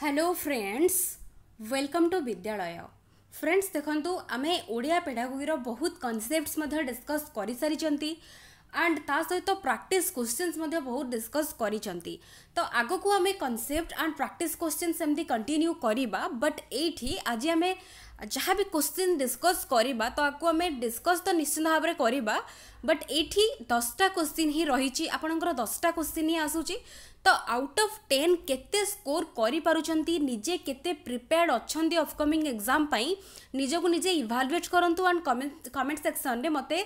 hello friends welcome to ବିଦ୍ୟାଳୟ friends ଦେଖନ୍ତୁ ଆମେ ଓଡ଼ିଆ ପେଡ଼ାଗୋଗିର ବହୁତ କନସେପ୍ଟସ୍ ମଧ୍ୟ ଡିସ୍କସ୍ କରିସାରିଛନ୍ତି ଆଣ୍ଡ ତା ସହିତ ପ୍ରାକ୍ଟିସ୍ କୋଶ୍ଚିନ୍ସ ମଧ୍ୟ ବହୁତ ଡିସ୍କସ୍ କରିଛନ୍ତି ତ ଆଗକୁ ଆମେ କନସେପ୍ଟ ଆଣ୍ଡ ପ୍ରାକ୍ଟିସ୍ କୋଶ୍ଚିନ୍ସ ଏମିତି କଣ୍ଟିନ୍ୟୁ କରିବା ବଟ୍ ଏଇଠି ଆଜି ଆମେ ଯାହା ବି କୋଶ୍ଚିନ୍ ଡିସ୍କସ୍ କରିବା ତ ଆକୁ ଆମେ ଡିସ୍କସ୍ ତ ନିଶ୍ଚିନ୍ତ ଭାବରେ କରିବା ବଟ୍ ଏଇଠି ଦଶଟା କୋଶ୍ଚିନ୍ ହିଁ ରହିଛି ଆପଣଙ୍କର ଦଶଟା କୋଶ୍ଚିନ୍ ହିଁ ଆସୁଛି ତ ଆଉଟ୍ ଅଫ୍ ଟେନ୍ କେତେ ସ୍କୋର୍ କରିପାରୁଛନ୍ତି ନିଜେ କେତେ ପ୍ରିପେୟାର୍ଡ଼ ଅଛନ୍ତି ଅପକମିଂ ଏକ୍ଜାମ୍ ପାଇଁ ନିଜକୁ ନିଜେ ଇଭାଲୁଏଟ୍ କରନ୍ତୁ ଆଣ୍ଡ କମେଣ୍ଟ କମେଣ୍ଟ ସେକ୍ସନ୍ରେ ମୋତେ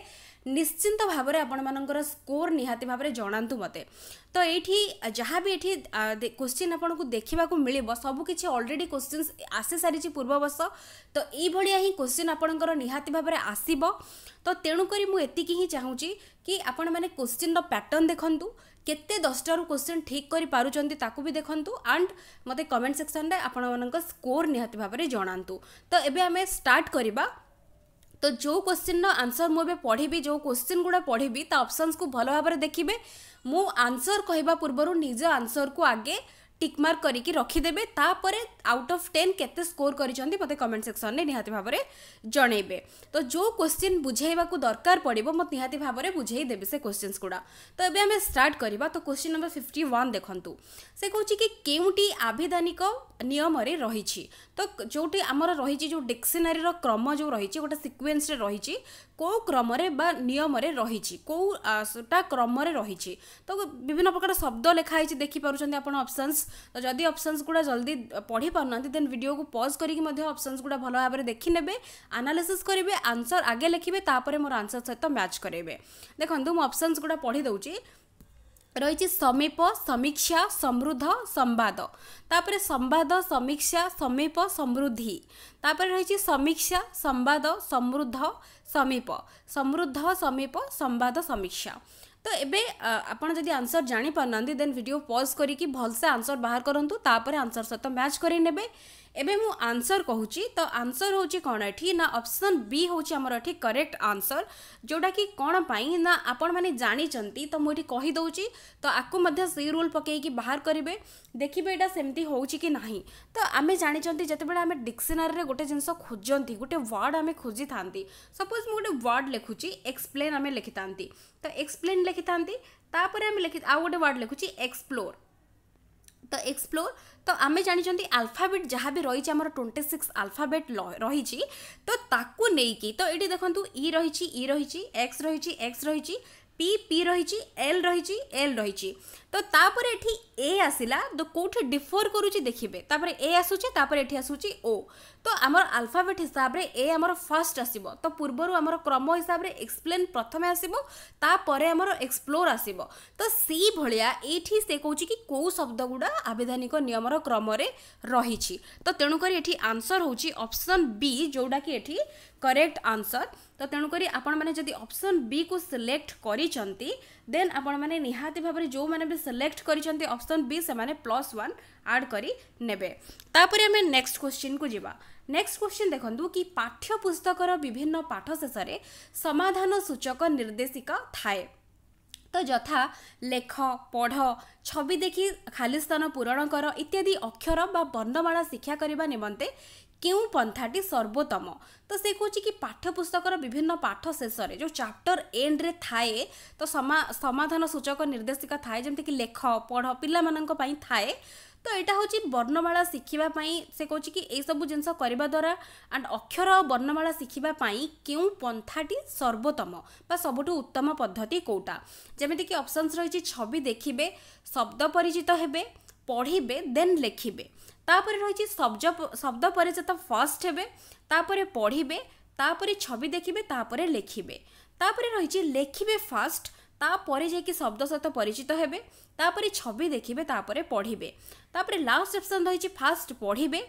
ନିଶ୍ଚିନ୍ତ ଭାବରେ ଆପଣମାନଙ୍କର ସ୍କୋର ନିହାତି ଭାବରେ ଜଣାନ୍ତୁ ମୋତେ ତ ଏଇଠି ଯାହା ବି ଏଠି କୋଶ୍ଚିନ୍ ଆପଣଙ୍କୁ ଦେଖିବାକୁ ମିଳିବ ସବୁକିଛି ଅଲରେଡ଼ି କୋଶ୍ଚିନ୍ସ ଆସିସାରିଛି ପୂର୍ବ ବର୍ଷ ତ ଏଇଭଳିଆ ହିଁ କୋଶ୍ଚିନ୍ ଆପଣଙ୍କର ନିହାତି ଭାବରେ ଆସିବ ତ ତେଣୁକରି ମୁଁ ଏତିକି ହିଁ ଚାହୁଁଛି କି ଆପଣମାନେ କୋଶ୍ଚିନ୍ର ପ୍ୟାଟର୍ନ ଦେଖନ୍ତୁ କେତେ ଦଶଟାରୁ କୋଶ୍ଚିନ୍ ଠିକ୍ କରିପାରୁଛନ୍ତି ତାକୁ ବି ଦେଖନ୍ତୁ ଆଣ୍ଡ ମୋତେ କମେଣ୍ଟ ସେକ୍ସନ୍ରେ ଆପଣମାନଙ୍କ ସ୍କୋର ନିହାତି ଭାବରେ ଜଣାନ୍ତୁ ତ ଏବେ ଆମେ ଷ୍ଟାର୍ଟ କରିବା तो जो क्वेश्चन आंसर मुझे पढ़ी जो क्वेश्चन गुड़ा पढ़ी ता को भल भाव देखिए मुझे आंसर कहवा पूर्वर निज आंसर को आगे टिक मार्क करके रखिदेवे आउट अफ टेन के स्कोर करते कमेंट सेक्शन में निहाती भाव में जनइबे तो जो क्वेश्चन बुझेवा दरकार पड़ो मत निहाती भाव में बुझेदेवी से क्वेश्चन गुड़ा तो ये आम स्टार्ट करवा तो क्वेश्चन नंबर फिफ्टी वन देखु से कौच कि क्योंटी आवेदानिक नियम रही तो जोटी आमर रही जो डिक्शनारी क्रम जो रही गोटे सिक्वेन्स रही କେଉଁ କ୍ରମରେ ବା ନିୟମରେ ରହିଛି କେଉଁଟା କ୍ରମରେ ରହିଛି ତ ବିଭିନ୍ନ ପ୍ରକାର ଶବ୍ଦ ଲେଖା ହେଇଛି ଦେଖିପାରୁଛନ୍ତି ଆପଣ ଅପସନ୍ସ ତ ଯଦି ଅପସନ୍ସ ଗୁଡ଼ା ଜଲ୍ଦି ପଢ଼ି ପାରୁନାହାନ୍ତି ଦେନ୍ ଭିଡ଼ିଓକୁ ପଜ୍ କରିକି ମଧ୍ୟ ଅପସନ୍ସ ଗୁଡ଼ା ଭଲ ଭାବରେ ଦେଖିନେବେ ଆନାଲିସିସ୍ କରିବେ ଆନ୍ସର୍ ଆଗେ ଲେଖିବେ ତାପରେ ମୋର ଆନ୍ସର୍ ସହିତ ମ୍ୟାଚ୍ କରାଇବେ ଦେଖନ୍ତୁ ମୁଁ ଅପସନ୍ସ ଗୁଡ଼ା ପଢ଼ି ଦେଉଛି রয়েছে সমীপ সমীক্ষা সমৃদ্ধ সম্বাদ তাপরে সম্বাদ সমীক্ষা সমীপ সমৃদ্ধি তাপরে রয়েছে সমীক্ষা সম্বাদ সমৃদ্ধ সমীপ সমৃদ্ধ সমীপ সম্বাদ সমীক্ষা তো এবে আপন যদি আনসর জাঁপার দেন ভিডিও পজ করি ভালসে আনসর বাহার করতু তাপরে আনসর সহ ম্যাচ করে নেবে एवं मु आंसर कहूँ तो आंसर हूँ कौन ये ना अप्सन बी हूँ आमर करेक्ट आंसर जोटा कि कौन पाई ना आपण मैंने जानी तो मुझे कहीदी तो आपको से रूल पकई कि बाहर करेंगे देखिए यहाँ सेमती हो कि तो आम जानते जितेबाला आम डिक्सनारी गोटे जिन खोजती गोटे वार्ड आम खोजी था सपोज मुझे गोटे वार्ड लिखुची एक्सप्लेन आम लिखि था तो एक्सप्लेन लिखि था आम लिखि आ गए वार्ड लिखुची एक्सप्लोर द एक्सप्लोर तो आम जानी आलफाबेट जहाँ भी रही आम ट्वेंटी सिक्स आलफाबेट रही तो ताकू नहीं तो ये देखो इ रही इ रही एक्स रही एक्स रही पी पी रही एल रही एल रही ତ ତାପରେ ଏଠି ଏ ଆସିଲା ତ କେଉଁଠି ଡିଫର୍ କରୁଛି ଦେଖିବେ ତାପରେ ଏ ଆସୁଛି ତାପରେ ଏଠି ଆସୁଛି ଓ ତ ଆମର ଆଲଫାବେଟ୍ ହିସାବରେ ଏ ଆମର ଫାର୍ଷ୍ଟ ଆସିବ ତ ପୂର୍ବରୁ ଆମର କ୍ରମ ହିସାବରେ ଏକ୍ସପ୍ଲେନ୍ ପ୍ରଥମେ ଆସିବ ତାପରେ ଆମର ଏକ୍ସପ୍ଲୋର୍ ଆସିବ ତ ସେଇଭଳିଆ ଏଇଠି ସେ କହୁଛି କି କେଉଁ ଶବ୍ଦଗୁଡ଼ା ଆବେଦାନିକ ନିୟମର କ୍ରମରେ ରହିଛି ତ ତେଣୁକରି ଏଠି ଆନ୍ସର୍ ହେଉଛି ଅପସନ୍ ବି ଯେଉଁଟାକି ଏଠି କରେକ୍ଟ ଆନ୍ସର୍ ତ ତେଣୁକରି ଆପଣମାନେ ଯଦି ଅପସନ୍ ବିକୁ ସିଲେକ୍ଟ କରିଛନ୍ତି ଦେନ୍ ଆପଣମାନେ ନିହାତି ଭାବରେ ଯେଉଁମାନେ ବି ସିଲେକ୍ଟ କରିଛନ୍ତି ଅପସନ୍ ବି ସେମାନେ ପ୍ଲସ୍ ୱାନ୍ ଆଡ଼୍ କରି ନେବେ ତାପରେ ଆମେ ନେକ୍ସଟ କ୍ୱେଶ୍ଚିନ୍କୁ ଯିବା ନେକ୍ସଟ କ୍ୱେଶ୍ଚିନ୍ ଦେଖନ୍ତୁ କି ପାଠ୍ୟପୁସ୍ତକର ବିଭିନ୍ନ ପାଠ ଶେଷରେ ସମାଧାନ ସୂଚକ ନିର୍ଦ୍ଦେଶିକା ଥାଏ ତ ଯଥା ଲେଖ ପଢ଼ ଛବି ଦେଖି ଖାଲି ସ୍ଥାନ ପୂରଣ କର ଇତ୍ୟାଦି ଅକ୍ଷର ବା ବର୍ଣ୍ଣମାଳା ଶିକ୍ଷା କରିବା ନିମନ୍ତେ କେଉଁ ପନ୍ଥାଟି ସର୍ବୋତ୍ତମ ତ ସେ କହୁଛି କି ପାଠ୍ୟପୁସ୍ତକର ବିଭିନ୍ନ ପାଠ ଶେଷରେ ଯେଉଁ ଚାପ୍ଟର ଏଣ୍ଡରେ ଥାଏ ତ ସମାଧାନ ସୂଚକ ନିର୍ଦ୍ଦେଶିକା ଥାଏ ଯେମିତିକି ଲେଖ ପଢ଼ ପିଲାମାନଙ୍କ ପାଇଁ ଥାଏ ତ ଏଇଟା ହେଉଛି ବର୍ଣ୍ଣମାଳା ଶିଖିବା ପାଇଁ ସେ କହୁଛି କି ଏଇସବୁ ଜିନିଷ କରିବା ଦ୍ୱାରା ଆଣ୍ଡ ଅକ୍ଷର ବର୍ଣ୍ଣମାଳା ଶିଖିବା ପାଇଁ କେଉଁ ପନ୍ଥାଟି ସର୍ବୋତ୍ତମ ବା ସବୁଠୁ ଉତ୍ତମ ପଦ୍ଧତି କେଉଁଟା ଯେମିତିକି ଅପସନ୍ସ ରହିଛି ଛବି ଦେଖିବେ ଶବ୍ଦ ପରିଚିତ ହେବେ ପଢ଼ିବେ ଦେନ୍ ଲେଖିବେ ତାପରେ ରହିଛି ଶବ୍ଦ ଶବ୍ଦ ପରିଚିତ ଫାର୍ଷ୍ଟ ହେବେ ତାପରେ ପଢ଼ିବେ ତାପରେ ଛବି ଦେଖିବେ ତାପରେ ଲେଖିବେ ତାପରେ ରହିଛି ଲେଖିବେ ଫାଷ୍ଟ ତାପରେ ଯାଇକି ଶବ୍ଦ ସହିତ ପରିଚିତ ହେବେ ତାପରେ ଛବି ଦେଖିବେ ତାପରେ ପଢ଼ିବେ ତାପରେ ଲାଷ୍ଟ ଅପସନ୍ ରହିଛି ଫାଷ୍ଟ ପଢ଼ିବେ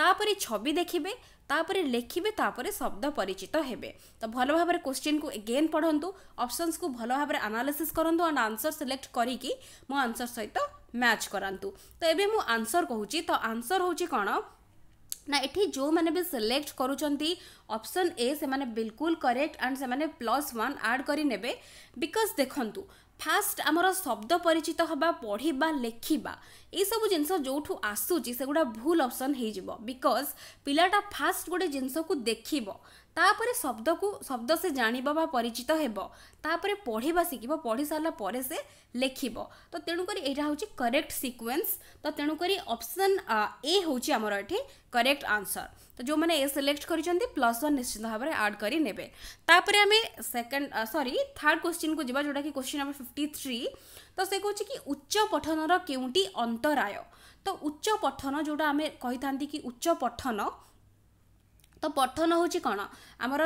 ତାପରେ ଛବି ଦେଖିବେ ତାପରେ ଲେଖିବେ ତାପରେ ଶବ୍ଦ ପରିଚିତ ହେବେ ତ ଭଲ ଭାବରେ କୋଶ୍ଚିନ୍କୁ ଏଗେନ୍ ପଢ଼ନ୍ତୁ ଅପସନ୍ସକୁ ଭଲ ଭାବରେ ଆନାଲିସିସ୍ କରନ୍ତୁ ଆଣ୍ଡ ଆନ୍ସର୍ ସିଲେକ୍ଟ କରିକି ମୋ ଆନ୍ସର୍ ସହିତ ମ୍ୟାଚ୍ କରାନ୍ତୁ ତ ଏବେ ମୁଁ ଆନ୍ସର୍ କହୁଛି ତ ଆନ୍ସର୍ ହେଉଛି କ'ଣ ना एठी जो मैंने भी सिलेक्ट करुँच ऑप्शन ए से मैंने बिल्कुल करेक्ट एंड से मैंने प्लस वन आड कर बिकज देखु ফাষ্ট আমার শব্দ পরিচিত হওয়া পড়া লেখা এইসব জিনিস যেটু আসুচি সেগুলা ভুল অপসন হয়ে যাব বিকজ পিলাটা ফাষ্ট গোটে জিনিসক দেখব ତାପରେ ଶବ୍ଦକୁ ଶବ୍ଦ ସେ ଜାଣିବ ବା ପରିଚିତ ହେବ ତାପରେ ପଢ଼ିବା ଶିଖିବ ପଢ଼ି ସାରିଲା ପରେ ସେ ଲେଖିବ ତ ତେଣୁକରି ଏଇଟା ହେଉଛି କରେକ୍ଟ ସିକ୍ୱେନ୍ସ ତ ତେଣୁକରି ଅପସନ୍ ଏ ହେଉଛି ଆମର ଏଠି କରେକ୍ଟ ଆନ୍ସର ତ ଯେଉଁମାନେ ଏ ସିଲେକ୍ଟ କରିଛନ୍ତି ପ୍ଲସ୍ ୱାନ୍ ନିଶ୍ଚିତ ଭାବରେ ଆଡ଼୍ କରି ନେବେ ତାପରେ ଆମେ ସେକେଣ୍ଡ ସରି ଥାର୍ଡ଼ କ୍ୱେଶ୍ଚିନ୍କୁ ଯିବା ଯେଉଁଟାକି କ୍ୱେଶ୍ଚିନ୍ ନମ୍ବର ଫିଫ୍ଟି ଥ୍ରୀ ତ ସେ କହୁଛି କି ଉଚ୍ଚ ପଠନର କେଉଁଟି ଅନ୍ତରାୟ ତ ଉଚ୍ଚ ପଠନ ଯେଉଁଟା ଆମେ କହିଥାନ୍ତି କି ଉଚ୍ଚ ପଠନ ତ ପଠନ ହେଉଛି କ'ଣ ଆମର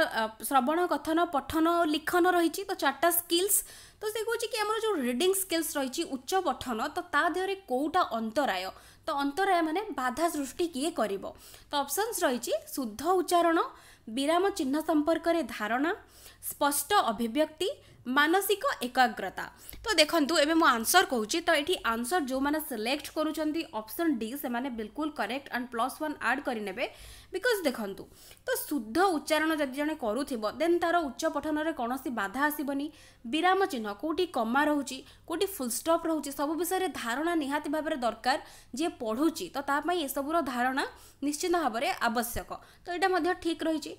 ଶ୍ରବଣ କଥନ ପଠନ ଲିଖନ ରହିଛି ତ ଚାରିଟା ସ୍କିଲ୍ସ ତ ସେ କହୁଛି କି ଆମର ଯେଉଁ ରିଡିଂ ସ୍କିଲ୍ସ ରହିଛି ଉଚ୍ଚ ପଠନ ତ ତା ଦେହରେ କେଉଁଟା ଅନ୍ତରାୟ ତ ଅନ୍ତରାୟ ମାନେ ବାଧା ସୃଷ୍ଟି କିଏ କରିବ ତ ଅପସନ୍ସ ରହିଛି ଶୁଦ୍ଧ ଉଚ୍ଚାରଣ ବିରାମ ଚିହ୍ନ ସମ୍ପର୍କରେ ଧାରଣା ସ୍ପଷ୍ଟ ଅଭିବ୍ୟକ୍ତି मानसिक एकाग्रता तो देखु एवं मो आंसर कहूँ तो ये आंसर जो मैंने सिलेक्ट करप्सन डी से मैंने बिल्कुल correct and plus one add करे बिकज देखु तो शुद्ध उच्चारण जब जन करू देन तार उच्च पठन कौन बाधा आसबनी विराम चिन्ह कौटी कमा रोचे कौटी फुलस्टप रोचे सब विषय में धारणा निहाती भाव दरकार जी पढ़ुची तो यसबूर धारणा निश्चित भाव में आवश्यक तो यहाँ ठीक रही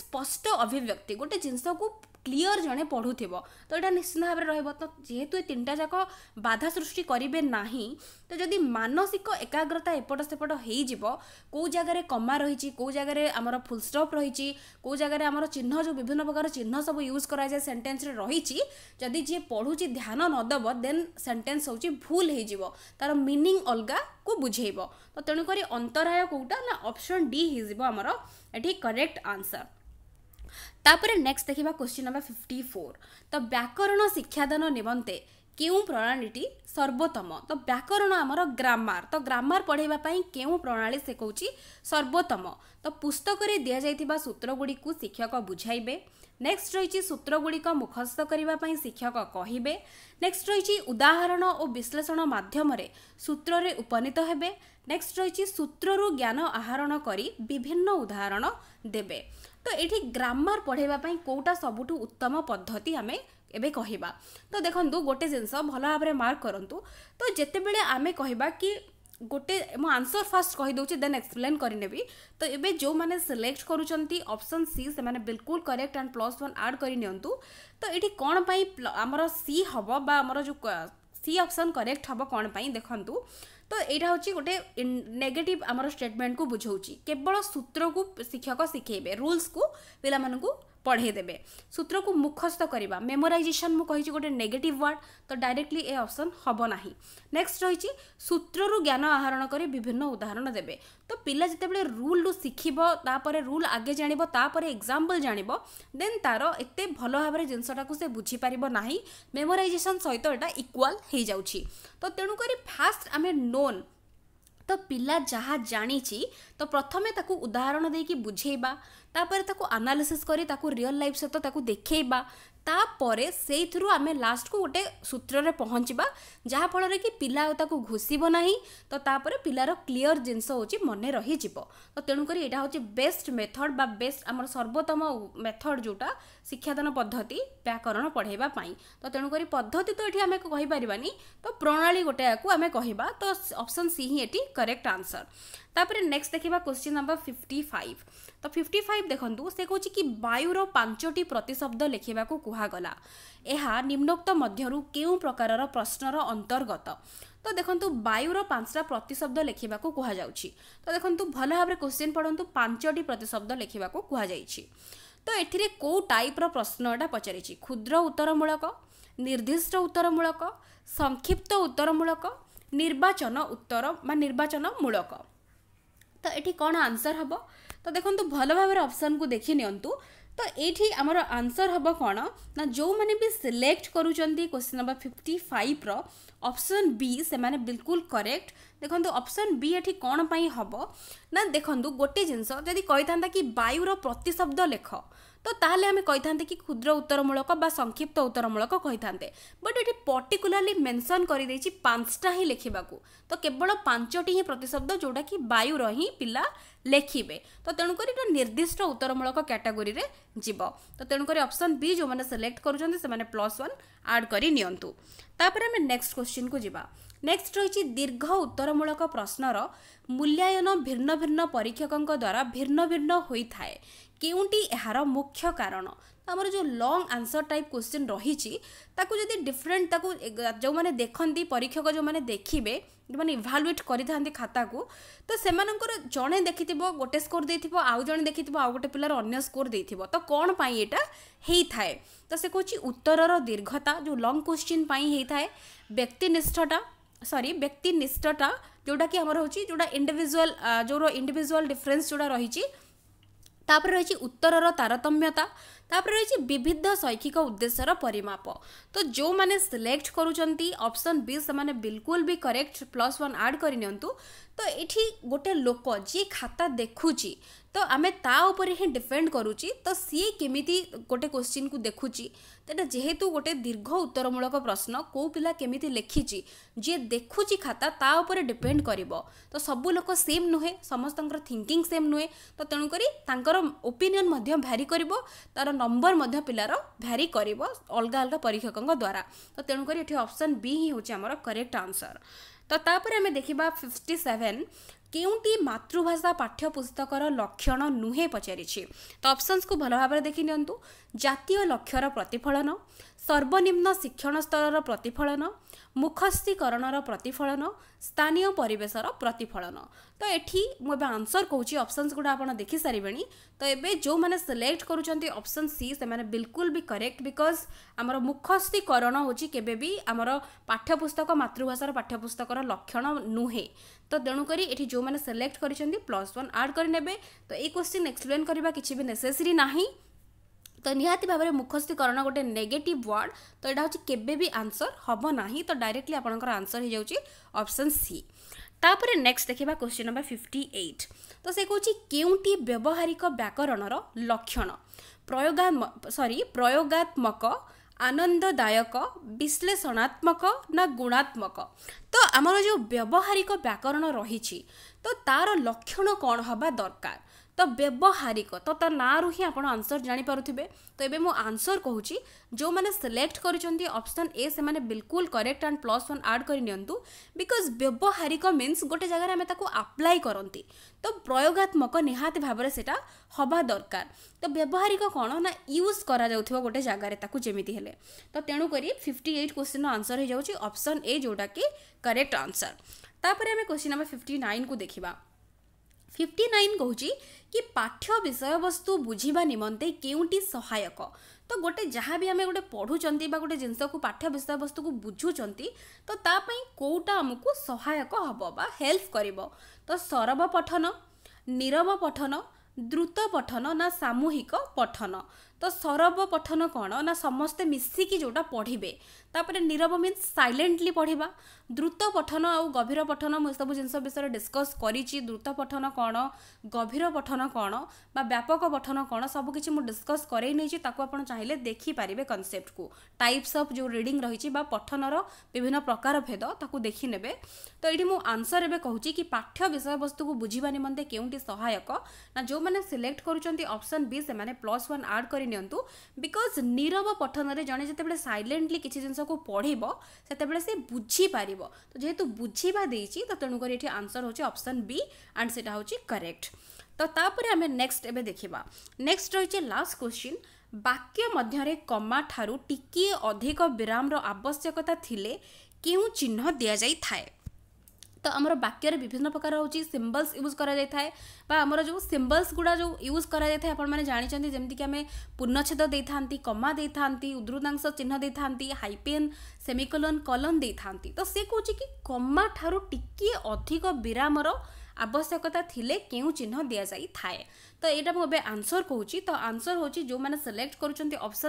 स्पष्ट अभिव्यक्ति गोटे जिनस को ক্লিয়র জনে পড়ুথিব তো এটা নিশ্চিত ভাবে রহব তো যেহেতু এই তিনটা যাক বাধা সৃষ্টি করবে না তো যদি মানসিক একাগ্রতা এপট সেপট হয়েযিব কেউ জায়গায় কমা রয়েছে কেউ জায়গায় আমার ফুলস্টপ রয়েছে কেউ জায়গায় আমার চিহ্ন যে বিভিন্ন প্রকার চিহ্ন সব ইউজ করা যায় সেন্টেন্সরে রয়েছে যদি যে পড়ুছি ধ্যান নদেব দেন সেন্টেন্স হচ্ছে ভুল হয়েযিব তার মিনিং অলগা কু বুঝাইব তো তেণুকরি অন্তরায় কোটা না অপশন ডি হয়েযিব আমার এটি করেক্ট আনসর ତାପରେ ନେକ୍ସଟ ଦେଖିବା କ୍ୱେଶ୍ଚିନ୍ ନମ୍ବର ଫିଫ୍ଟି ଫୋର୍ ତ ବ୍ୟାକରଣ ଶିକ୍ଷାଦାନ ନିମନ୍ତେ କେଉଁ ପ୍ରଣାଳୀଟି ସର୍ବୋତ୍ତମ ତ ବ୍ୟାକରଣ ଆମର ଗ୍ରାମାର ତ ଗ୍ରାମାର ପଢ଼ାଇବା ପାଇଁ କେଉଁ ପ୍ରଣାଳୀ ସେ କହୁଛି ସର୍ବୋତ୍ତମ ତ ପୁସ୍ତକରେ ଦିଆଯାଇଥିବା ସୂତ୍ରଗୁଡ଼ିକୁ ଶିକ୍ଷକ ବୁଝାଇବେ ନେକ୍ସଟ ରହିଛି ସୂତ୍ରଗୁଡ଼ିକ ମୁଖସ୍ଥ କରିବା ପାଇଁ ଶିକ୍ଷକ କହିବେ ନେକ୍ସଟ ରହିଛି ଉଦାହରଣ ଓ ବିଶ୍ଳେଷଣ ମାଧ୍ୟମରେ ସୂତ୍ରରେ ଉପନୀତ ହେବେ ନେକ୍ସଟ ରହିଛି ସୂତ୍ରରୁ ଜ୍ଞାନ ଆହରଣ କରି ବିଭିନ୍ନ ଉଦାହରଣ ଦେବେ ତ ଏଠି ଗ୍ରାମାର ପଢ଼ାଇବା ପାଇଁ କେଉଁଟା ସବୁଠୁ ଉତ୍ତମ ପଦ୍ଧତି ଆମେ ଏବେ କହିବା ତ ଦେଖନ୍ତୁ ଗୋଟେ ଜିନିଷ ଭଲ ଭାବରେ ମାର୍କ କରନ୍ତୁ ତ ଯେତେବେଳେ ଆମେ କହିବା କି ଗୋଟେ ମୁଁ ଆନ୍ସର୍ ଫାଷ୍ଟ କହିଦେଉଛି ଦେନ୍ ଏକ୍ସପ୍ଲେନ୍ କରିନେବି ତ ଏବେ ଯେଉଁମାନେ ସିଲେକ୍ଟ କରୁଛନ୍ତି ଅପସନ୍ ସି ସେମାନେ ବିଲକୁଲ correct and plus one add କରିନିଅନ୍ତୁ ତ ଏଠି କ'ଣ ପାଇଁ ଆମର ସି ହେବ ବା ଆମର ଯେଉଁ ସି ଅପସନ୍ କରେକ୍ଟ ହେବ କ'ଣ ପାଇଁ ଦେଖନ୍ତୁ ତ ଏଇଟା ହେଉଛି ଗୋଟେ ନେଗେଟିଭ୍ ଆମର ଷ୍ଟେଟମେଣ୍ଟକୁ ବୁଝାଉଛି କେବଳ ସୂତ୍ରକୁ ଶିକ୍ଷକ ଶିଖେଇବେ ରୁଲ୍ସକୁ ପିଲାମାନଙ୍କୁ পড়াই দেবে সূত্রক মুখস্থ করা মেমোরাইজেসন মুছি গোটে নেগেটিভ ওয়ার্ড তো ডাইরেক্টলি এ অপসন হব না নেক্সট রয়েছে সূত্রর জ্ঞান আহরণ করে বিভিন্ন উদাহরণ দেবে তো পিলা যেতবে রুল শিখব তাপরে রুল আগে জাণব তাপরে এক্সাম্পল জাণব দেন তার এত ভালো ভাবে জিনিসটা সে বুঝিপার না মেমোরাইজেসন সহ এটা ইকুয়াল হয়ে যাচ্ছি তো তেণুকরি ফাষ্ট আমি নোন ତ ପିଲା ଯାହା ଜାଣିଛି ତ ପ୍ରଥମେ ତାକୁ ଉଦାହରଣ ଦେଇକି ବୁଝେଇବା ତାପରେ ତାକୁ ଆନାଲିସିସ୍ କରି ତାକୁ ରିଅଲ୍ ଲାଇଫ୍ ସହିତ ତାକୁ ଦେଖେଇବା ତାପରେ ସେଇଥିରୁ ଆମେ ଲାଷ୍ଟକୁ ଗୋଟେ ସୂତ୍ରରେ ପହଞ୍ଚିବା ଯାହାଫଳରେ କି ପିଲା ଆଉ ତାକୁ ଘୋଷିବ ନାହିଁ ତ ତାପରେ ପିଲାର କ୍ଲିଅର ଜିନିଷ ହେଉଛି ମନେ ରହିଯିବ ତ ତେଣୁକରି ଏଇଟା ହେଉଛି ବେଷ୍ଟ ମେଥଡ଼ ବା ବେଷ୍ଟ ଆମର ସର୍ବୋତ୍ତମ ମେଥଡ଼ ଯେଉଁଟା ଶିକ୍ଷାଦାନ ପଦ୍ଧତି ବ୍ୟାକରଣ ପଢ଼ାଇବା ପାଇଁ ତ ତେଣୁକରି ପଦ୍ଧତି ତ ଏଠି ଆମେ କହିପାରିବାନି ତ ପ୍ରଣାଳୀ ଗୋଟାକୁ ଆମେ କହିବା ତ ଅପସନ୍ ସି ହିଁ ଏଠି କରେକ୍ଟ ଆନ୍ସର ତାପରେ ନେକ୍ସଟ ଦେଖିବା କ୍ୱେଶ୍ଚିନ୍ ନମ୍ବର ଫିଫ୍ଟି ଫାଇଭ ତ ଫିଫ୍ଟି ଫାଇଭ୍ ଦେଖନ୍ତୁ ସେ କହୁଛି କି ବାୟୁର ପାଞ୍ଚଟି ପ୍ରତିଶବ୍ଦ ଲେଖିବାକୁ କୁହାଗଲା ଏହା ନିମ୍ନୋକ୍ତ ମଧ୍ୟରୁ କେଉଁ ପ୍ରକାରର ପ୍ରଶ୍ନର ଅନ୍ତର୍ଗତ ତ ଦେଖନ୍ତୁ ବାୟୁର ପାଞ୍ଚଟା ପ୍ରତିଶବ୍ଦ ଲେଖିବାକୁ କୁହାଯାଉଛି ତ ଦେଖନ୍ତୁ ଭଲ ଭାବରେ କୋଶ୍ଚିନ୍ ପଢ଼ନ୍ତୁ ପାଞ୍ଚଟି ପ୍ରତିଶବ୍ଦ ଲେଖିବାକୁ କୁହାଯାଇଛି ତ ଏଥିରେ କେଉଁ ଟାଇପ୍ର ପ୍ରଶ୍ନଟା ପଚାରିଛି କ୍ଷୁଦ୍ର ଉତ୍ତରମୂଳକ ନିର୍ଦ୍ଦିଷ୍ଟ ଉତ୍ତରମୂଳକ ସଂକ୍ଷିପ୍ତ ଉତ୍ତରମୂଳକ ନିର୍ବାଚନ ଉତ୍ତର ବା ନିର୍ବାଚନ ମୂଳକ ତ ଏଠି କ'ଣ ଆନ୍ସର୍ ହେବ ତ ଦେଖନ୍ତୁ ଭଲ ଭାବରେ ଅପସନ୍କୁ ଦେଖି ନିଅନ୍ତୁ ତ ଏଇଠି ଆମର ଆନ୍ସର୍ ହେବ କ'ଣ ନା ଯେଉଁମାନେ ବି ସିଲେକ୍ଟ କରୁଛନ୍ତି କ୍ୱେଶ୍ଚିନ୍ ନମ୍ବର ଫିଫ୍ଟି ଫାଇଭ୍ର ଅପସନ୍ ବି ସେମାନେ ବିଲକୁଲ କରେକ୍ଟ ଦେଖନ୍ତୁ ଅପସନ୍ ବି ଏଠି କ'ଣ ପାଇଁ ହେବ ନା ଦେଖନ୍ତୁ ଗୋଟେ ଜିନିଷ ଯଦି କହିଥାନ୍ତା କି ବାୟୁର ପ୍ରତିଶବ୍ଦ ଲେଖ তো তাহলে আমি কইতান্তে কি ক্ষুদ্র উত্তরমূলক বা সংক্ষিপ্ত উত্তরমূলক কইতান্তে বট এটি পর্টিকুলারলি মেনশন করে দিয়েছি পাঁচটা হি লেখিবাকু তো কেবল পাঁচটি হি প্রতিশব্দ যেটা কি বায়ুর হি পিলা ଲେଖିବେ ତ ତେଣୁକରି ଏଇଟା ନିର୍ଦ୍ଦିଷ୍ଟ ଉତ୍ତରମୂଳକ କ୍ୟାଟାଗୋରୀରେ ଯିବ ତ ତେଣୁକରି ଅପସନ୍ ବି ଯେଉଁମାନେ ସିଲେକ୍ଟ କରୁଛନ୍ତି ସେମାନେ ପ୍ଲସ୍ ୱାନ୍ ଆଡ଼୍ କରି ନିଅନ୍ତୁ ତାପରେ ଆମେ ନେକ୍ସଟ କ୍ୱେଶ୍ଚିନ୍କୁ ଯିବା ନେକ୍ସଟ ରହିଛି ଦୀର୍ଘ ଉତ୍ତରମୂଳକ ପ୍ରଶ୍ନର ମୂଲ୍ୟାୟନ ଭିନ୍ନ ଭିନ୍ନ ପରୀକ୍ଷକଙ୍କ ଦ୍ୱାରା ଭିନ୍ନ ଭିନ୍ନ ହୋଇଥାଏ କେଉଁଟି ଏହାର ମୁଖ୍ୟ କାରଣ ଆମର ଯେଉଁ ଲଙ୍ଗ୍ ଆନ୍ସର୍ ଟାଇପ୍ କ୍ୱେଶ୍ଚିନ୍ ରହିଛି ତାକୁ ଯଦି ଡିଫରେଣ୍ଟ ତାକୁ ଯେଉଁମାନେ ଦେଖନ୍ତି ପରୀକ୍ଷକ ଯେଉଁମାନେ ଦେଖିବେ ଯେଉଁମାନେ ଇଭାଲୁଏଟ୍ କରିଥାନ୍ତି ଖାତାକୁ ତ ସେମାନଙ୍କର ଜଣେ ଦେଖିଥିବ ଗୋଟେ ସ୍କୋର୍ ଦେଇଥିବ ଆଉ ଜଣେ ଦେଖିଥିବ ଆଉ ଗୋଟେ ପିଲାର ଅନ୍ୟ ସ୍କୋର ଦେଇଥିବ ତ କ'ଣ ପାଇଁ ଏଇଟା ହେଇଥାଏ ତ ସେ କହୁଛି ଉତ୍ତରର ଦୀର୍ଘତା ଯେଉଁ ଲଙ୍ଗ୍ କ୍ୱେଶ୍ଚିନ୍ ପାଇଁ ହେଇଥାଏ ବ୍ୟକ୍ତିନିଷ୍ଠଟା ସରି ବ୍ୟକ୍ତିନିଷ୍ଠଟା ଯେଉଁଟାକି ଆମର ହେଉଛି ଯେଉଁଟା ଇଣ୍ଡିଭିଜୁଆଲ୍ ଯେଉଁର ଇଣ୍ଡିଭିଜୁଆଲ୍ ଡିଫରେନ୍ସ ଯେଉଁଟା ରହିଛି ତାପରେ ରହିଛି ଉତ୍ତରର ତାରତମ୍ୟତା তাপরে রয়েছে বিবিধ শৈক্ষিক উদ্দেশ্যর পরিমাপ তো যে সিলেক্ট করুচার অপসন বি সে বিলকুল B correct plus one add করে নিয়ন্তু তো এটি গোটে লোক যে খাতা দেখুছি তো আমি তা উপরে ହିଁ ଡିପେଣ୍ଡ କରୁଛି ତ ସିଏ କେମିତି ଗୋଟେ କୋଶ୍ଚିନ୍କୁ ଦେଖୁଛି ସେଇଟା ଯେହେତୁ ଗୋଟେ ଦୀର୍ଘ ଉତ୍ତରମୂଳକ ପ୍ରଶ୍ନ କେଉଁ ପିଲା କେମିତି ଲେଖିଛି ଯିଏ ଦେଖୁଛି ଖାତା ତା ଉପରେ ଡିପେଣ୍ଡ କରିବ ତ ସବୁ ଲୋକ ସେମ୍ ନୁହେଁ ସମସ୍ତଙ୍କର ଥିଙ୍କିଙ୍ଗ ସେମ୍ ନୁହେଁ ତ ତେଣୁକରି ତାଙ୍କର ଓପିନିଅନ୍ ମଧ୍ୟ ଭ୍ୟାରି କରିବ ତା'ର ନମ୍ବର ମଧ୍ୟ ପିଲାର ଭ୍ୟାରି କରିବ ଅଲଗା ଅଲଗା ପରୀକ୍ଷକଙ୍କ ଦ୍ୱାରା ତ ତେଣୁକରି ଏଠି ଅପସନ୍ ବି ହିଁ ହେଉଛି ଆମର କରେକ୍ଟ ଆନ୍ସର ତ ତାପରେ ଆମେ ଦେଖିବା ଫିଫ୍ଟି ସେଭେନ୍ କେଉଁଟି ମାତୃଭାଷା ପାଠ୍ୟପୁସ୍ତକର ଲକ୍ଷଣ ନୁହେଁ ପଚାରିଛି ତ ଅପସନ୍ସକୁ ଭଲ ଭାବରେ ଦେଖିନିଅନ୍ତୁ ଜାତୀୟ ଲକ୍ଷ୍ୟର ପ୍ରତିଫଳନ ସର୍ବନିମ୍ନ ଶିକ୍ଷଣ ସ୍ତରର ପ୍ରତିଫଳନ ମୁଖସ୍ଥୀକରଣର ପ୍ରତିଫଳନ ସ୍ଥାନୀୟ ପରିବେଶର ପ୍ରତିଫଳନ ତ ଏଠି ମୁଁ ଏବେ ଆନ୍ସର୍ କହୁଛି ଅପସନ୍ସ ଗୁଡ଼ା ଆପଣ ଦେଖିସାରିବେଣି ତ ଏବେ ଯେଉଁମାନେ ସିଲେକ୍ଟ କରୁଛନ୍ତି ଅପସନ୍ ସି ସେମାନେ ବିଲକୁଲ ବି କରେକ୍ଟ ବିକଜ୍ ଆମର ମୁଖସ୍ଥୀକରଣ ହେଉଛି କେବେ ବି ଆମର ପାଠ୍ୟପୁସ୍ତକ ମାତୃଭାଷାର ପାଠ୍ୟପୁସ୍ତକର ଲକ୍ଷଣ ନୁହେଁ তো তেণুকরি এটি যে সিলেক্ট করেছেন প্লস ওয়ান আড করে নেবে তো এই কোশ্চিন এক্সপ্লেন করা কিছু বি নেসেসরি না তো নিহতি ভাবে মুখস্থীকরণ গোটে নেগেটিভ ওয়ার্ড তো এটা হচ্ছে কেবে বি আনসর হব না তো ডাইরেক্টলি আপনার আনসর হয়ে যাচ্ছে অপশন সি তাপরে নেক্সট দেখা কোশ্চিন নম্বর ফিফটি এইট তো সে কৌছি কেউটি ব্যবহারিক ব্যাকরণর লক্ষণ প্রয়োগা সরি প্রয়োগাত্মক ଆନନ୍ଦଦାୟକ ବିଶ୍ଳେଷଣାତ୍ମକ ନା ଗୁଣାତ୍ମକ ତ ଆମର ଯେଉଁ ବ୍ୟବହାରିକ ବ୍ୟାକରଣ ରହିଛି ତ ତା'ର ଲକ୍ଷଣ କ'ଣ ହେବା ଦରକାର ତ ବ୍ୟବହାରିକ ତ ତା ନାଁରୁ ହିଁ ଆପଣ ଆନ୍ସର ଜାଣିପାରୁଥିବେ ତ ଏବେ ମୁଁ ଆନ୍ସର କହୁଛି ଯେଉଁମାନେ ସିଲେକ୍ଟ କରିଛନ୍ତି ଅପସନ୍ ଏ ସେମାନେ ବିଲକୁଲ correct and plus one add କରିନିଅନ୍ତୁ ବିକଜ୍ ବ୍ୟବହାରିକ ମିନ୍ସ ଗୋଟେ ଜାଗାରେ ଆମେ ତାକୁ ଆପ୍ଲାଏ କରନ୍ତି ତ ପ୍ରୟୋଗାତ୍ମକ ନିହାତି ଭାବରେ ସେଇଟା ହେବା ଦରକାର ତ ବ୍ୟବହାରିକ କ'ଣ ନା ୟୁଜ୍ କରାଯାଉଥିବ ଗୋଟେ ଜାଗାରେ ତାକୁ ଯେମିତି ହେଲେ ତ ତେଣୁକରି ଫିଫ୍ଟି ଏଇଟ୍ କୋଶ୍ଚିନ୍ର ଆନ୍ସର ହେଇଯାଉଛି ଅପସନ୍ ଏ ଯେଉଁଟାକି କରେକ୍ଟ ଆନ୍ସର ତାପରେ ଆମେ କୋଶ୍ଚିନ୍ ନମ୍ବର ଫିଫ୍ଟି ନାଇନ୍କୁ ଦେଖିବା ଫିଫ୍ଟି ନାଇନ୍ କହୁଛି କି ପାଠ୍ୟ ବିଷୟବସ୍ତୁ ବୁଝିବା ନିମନ୍ତେ କେଉଁଠି ସହାୟକ ତ ଗୋଟେ ଯାହା ବି ଆମେ ଗୋଟେ ପଢ଼ୁଛନ୍ତି ବା ଗୋଟେ ଜିନିଷକୁ ପାଠ୍ୟ ବିଷୟବସ୍ତୁକୁ ବୁଝୁଛନ୍ତି ତ ତା ପାଇଁ କେଉଁଟା ଆମକୁ ସହାୟକ ହେବ ବା ହେଲ୍ପ କରିବ ତ ସରବ ପଠନ ନିରବ ପଠନ ଦ୍ରୁତ ପଠନ ନା ସାମୂହିକ ପଠନ ତ ସରବ ପଠନ କ'ଣ ନା ସମସ୍ତେ ମିଶିକି ଯେଉଁଟା ପଢ଼ିବେ ତାପରେ ନିରବ ମିନ୍ସ ସାଇଲେଣ୍ଟଲି ପଢ଼ିବା ଦ୍ରୁତ ପଠନ ଆଉ ଗଭୀର ପଠନ ମୁଁ ଏସବୁ ଜିନିଷ ବିଷୟରେ ଡିସ୍କସ୍ କରିଛି ଦ୍ରୁତ ପଠନ କ'ଣ ଗଭୀର ପଠନ କ'ଣ ବା ବ୍ୟାପକ ପଠନ କ'ଣ ସବୁକିଛି ମୁଁ ଡିସ୍କସ୍ କରେଇ ନେଇଛି ତାକୁ ଆପଣ ଚାହିଁଲେ ଦେଖିପାରିବେ କନସେପ୍ଟକୁ ଟାଇପ୍ସ ଅଫ୍ ଯେଉଁ ରିଡ଼ିଂ ରହିଛି ବା ପଠନର ବିଭିନ୍ନ ପ୍ରକାର ଭେଦ ତାକୁ ଦେଖିନେବେ ତ ଏଇଠି ମୁଁ ଆନ୍ସର୍ ଏବେ କହୁଛି କି ପାଠ୍ୟ ବିଷୟବସ୍ତୁକୁ ବୁଝିବା ନିମନ୍ତେ କେଉଁଟି ସହାୟକ ନା ଯେଉଁମାନେ ସିଲେକ୍ଟ କରୁଛନ୍ତି ଅପସନ୍ ବି ସେମାନେ ପ୍ଲସ୍ ୱାନ୍ ଆଡ଼୍ କରିନିଅନ୍ତୁ ବିକଜ୍ ନିରବ ପଠନରେ ଜଣେ ଯେତେବେଳେ ସାଇଲେଣ୍ଟଲି କିଛି ଜିନିଷ ଜିନିଷକୁ ପଢ଼ିବ ସେତେବେଳେ ସେ ବୁଝିପାରିବ ତ ଯେହେତୁ ବୁଝିବା ଦେଇଛି ତ ତେଣୁକରି ଏଠି ଆନ୍ସର୍ ହେଉଛି ଅପସନ୍ ବି ଆଣ୍ଡ ସେଇଟା ହେଉଛି କରେକ୍ଟ ତ ତାପରେ ଆମେ ନେକ୍ସଟ ଏବେ ଦେଖିବା ନେକ୍ସଟ ରହିଛି ଲାଷ୍ଟ କ୍ୱେଶ୍ଚିନ୍ ବାକ୍ୟ ମଧ୍ୟରେ କମା ଠାରୁ ଟିକିଏ ଅଧିକ ବିରାମର ଆବଶ୍ୟକତା ଥିଲେ କେଉଁ ଚିହ୍ନ ଦିଆଯାଇଥାଏ तो आम वाक्य विभिन्न प्रकार हूँ सिम्बल्स यूज कराए जो सिम्बल्स गुड़ा जो यूज कराए आपंट जमीक आम पूर्णच्छेद कमा दे था उदृतांश चिन्ह दे था हाइपेन सेमिकोलन कलन दे था तो सी कौच कि कमा ठारे अधिक विराम आवश्यकता थी के चिन्ह दि जाए तो यहाँ मुझे आंसर कहूँ तो आंसर हूँ जो मैंने सिलेक्ट कर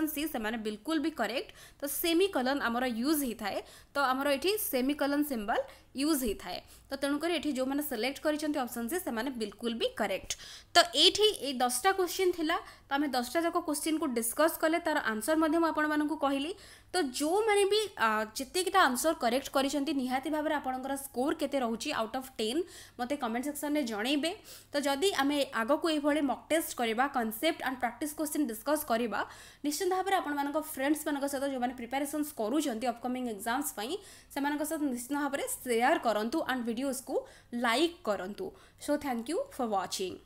सी से बिल्कुल भी करेक्ट तो सेमी कलन आमर यूज होता है तो आमर ये सेमी कलन सिम्बल यूज होता है तो तेणुकर ये जो मैंने सिलेक्ट कर ऑप्शन सी से बिलकुल भी करेक्ट तो ये दसटा क्वेश्चन थिला तो आम दसटा जाक क्वेश्चन को डिस्कस कले तार आंसर आपको कहली तो जो मैंने भी जितेकटा आंसर करेक्ट करहाती भाव में आपंकर स्कोर केउट अफ टेन मत कमेंट सेक्शन में जनइबे तो जदि आम आग को यह ଏଭଳି ମକ୍ ଟେଷ୍ଟ କରିବା concept and practice question discuss କରିବା ନିଶ୍ଚିନ୍ତ ଭାବରେ ଆପଣମାନଙ୍କ ଫ୍ରେଣ୍ଡସ୍ମାନଙ୍କ ସହିତ ଯେଉଁମାନେ ପ୍ରିପାରେସନ୍ସ କରୁଛନ୍ତି ଅପକମିଂ ଏକ୍ଜାମ୍ସ ପାଇଁ ସେମାନଙ୍କ ସହିତ ନିଶ୍ଚିନ୍ତ ଭାବରେ ସେୟାର କରନ୍ତୁ ଆଣ୍ଡ ଭିଡ଼ିଓସ୍କୁ ଲାଇକ୍ କରନ୍ତୁ so thank you for watching